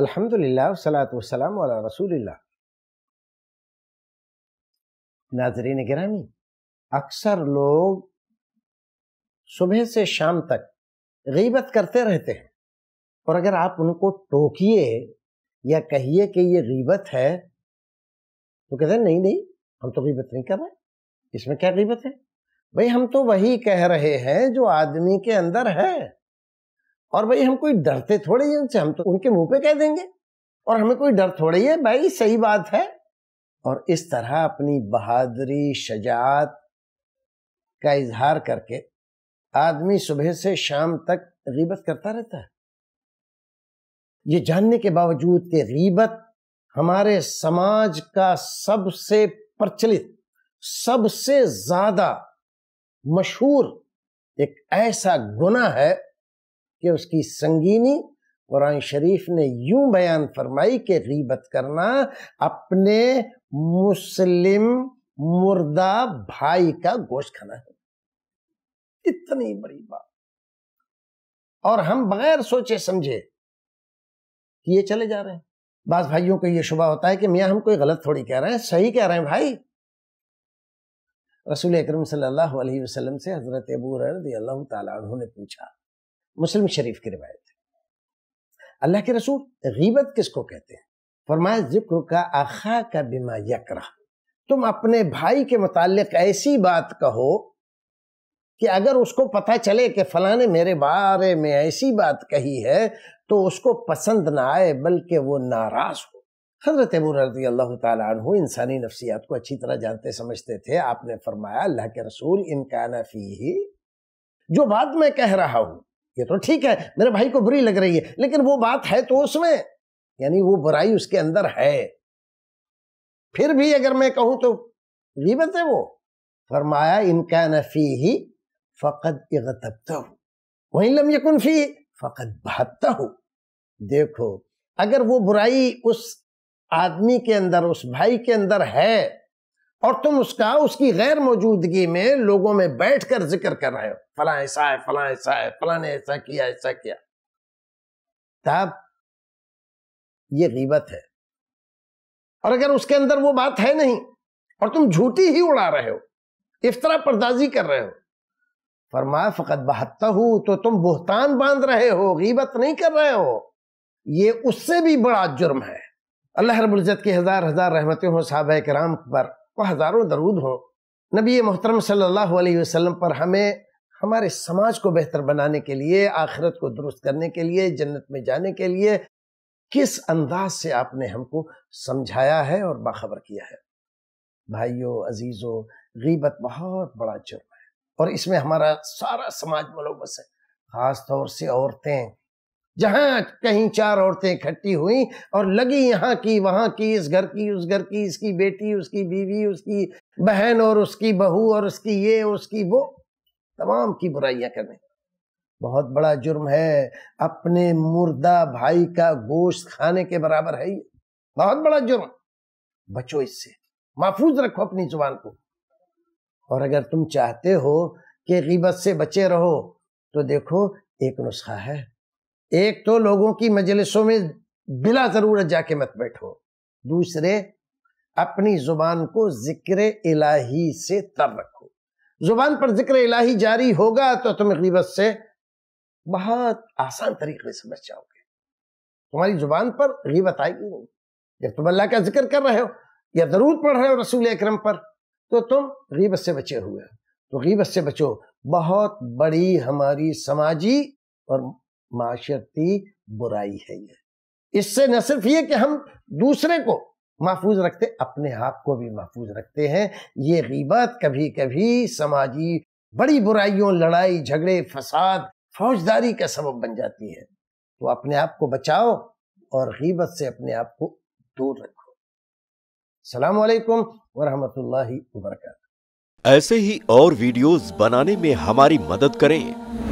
अल्हम्दुलिल्लाह सलात वसलाम नाजरीन गिरामी अक्सर लोग सुबह से शाम तक गीबत करते रहते हैं और अगर आप उनको टोकिए या कहिए कि ये गीबत है तो कहते हैं नहीं नहीं हम तो गीबत नहीं कर रहे इसमें क्या गीबत है भाई हम तो वही कह रहे हैं जो आदमी के अंदर है और भाई हम कोई डरते थोड़े ही उनसे हम तो उनके मुंह पे कह देंगे और हमें कोई डर थोड़े ही है भाई सही बात है और इस तरह अपनी बहादुरी शजात का इजहार करके आदमी सुबह से शाम तक गीबत करता रहता है ये जानने के बावजूद कि गीबत हमारे समाज का सबसे प्रचलित सबसे ज्यादा मशहूर एक ऐसा गुना है कि उसकी संगीनी कुरान शरीफ ने यूं बयान फरमाई कि रीबत करना अपने मुस्लिम मुर्दा भाई का गोश्त खाना है इतनी बड़ी बात और हम बगैर सोचे समझे कि ये चले जा रहे हैं बास भाइयों को ये शुभ होता है कि मियाँ हम कोई गलत थोड़ी कह रहे हैं सही कह रहे हैं भाई रसूल अकरम सल्लल्लाहु अलैहि वसल्लम से हज़रत अबू रदी अल्लाह तु ने पूछा मुस्लिम शरीफ की रिवायत है अल्लाह के रसूल गीबत किसको कहते हैं फरमाए जिक्र का आखा का बिमा यकरा तुम अपने भाई के मुतालिक ऐसी बात कहो कि अगर उसको पता चले कि फलाने मेरे बारे में ऐसी बात कही है तो उसको पसंद ना आए बल्कि वो नाराज हो हजरत अबू रजी अल्लाह तु इंसानी नफसियात को अच्छी तरह जानते समझते थे आपने फरमाया अल्लाह के रसूल इनकाना फी ही जो बात मैं कह रहा हूं ये तो ठीक है मेरे भाई को बुरी लग रही है लेकिन वो बात है तो उसमें यानी वो बुराई उसके अंदर है फिर भी अगर मैं कहूं तो गीबत है वो फरमाया इनका नफी ही फ़कत इगतबता हूं वही लम यकुन फी फ़कत भागता हूं देखो अगर वो बुराई उस आदमी के अंदर उस भाई के अंदर है और तुम उसका उसकी गैर मौजूदगी में लोगों में बैठ कर जिक्र कर रहे हो फला ऐसा है फला ऐसा है फला ने ऐसा किया ऐसा किया तब ये गीबत है और अगर उसके अंदर वो बात है नहीं और तुम झूठी ही उड़ा रहे हो इफ्तरा पर्दाजी कर रहे हो फरमा फ़कत बहत्ता हूं तो तुम बोहतान बांध रहे हो गीबत नहीं कर रहे हो ये उससे भी बड़ा जुर्म है अल्लाह रबुल्ज़त की हज़ार हज़ार रहमतें हों साहब कराम पर वो हज़ारों दरूद हों नबी मोहतरम सल्लल्लाहु अलैहि वसल्लम पर हमें हमारे समाज को बेहतर बनाने के लिए आखिरत को दुरुस्त करने के लिए जन्नत में जाने के लिए किस अंदाज से आपने हमको समझाया है और बाखबर किया है भाइयों अजीज़ों गीबत बहुत बड़ा जुर्म है और इसमें हमारा सारा समाज मलोबस है ख़ास तौर से औरतें जहां कहीं चार औरतें इकट्ठी हुई और लगी यहाँ की वहां की इस घर की उस घर की इसकी बेटी उसकी बीवी उसकी बहन और उसकी बहू और उसकी ये उसकी वो तमाम की बुराइयां करने बहुत बड़ा जुर्म है अपने मुर्दा भाई का गोश्त खाने के बराबर है ये बहुत बड़ा जुर्म बचो इससे महफूज रखो अपनी जुबान को और अगर तुम चाहते हो कि गिबत से बचे रहो तो देखो एक नुस्खा है एक तो लोगों की मजलिसों में बिला ज़रूरत जाके मत बैठो दूसरे अपनी ज़ुबान को ज़िक्र इलाही से तर रखो ज़ुबान पर ज़िक्र इलाही जारी होगा तो तुम गीबत से बहुत आसान तरीके से बच जाओगे तुम्हारी ज़ुबान पर गीबत आएगी नहीं जब तुम अल्लाह का जिक्र कर रहे हो या दरूद पढ़ रहे हो रसूल अक्रम पर तो तुम गीबत से बचे हुए हो तो गीबत से बचो बहुत बड़ी हमारी समाजी और माशरती बुराई है ये इससे न सिर्फ ये कि हम दूसरे को महफूज रखते अपने आप को भी महफूज रखते हैं ये गीबत कभी कभी समाजी बड़ी बुराइयों लड़ाई झगड़े फसाद फौजदारी का सबब बन जाती है तो अपने आप को बचाओ और गीबत से अपने आप को दूर रखो सलाम वरहमतुल्लाहि वबरकातुहू ऐसे ही और वीडियोस बनाने में हमारी मदद करें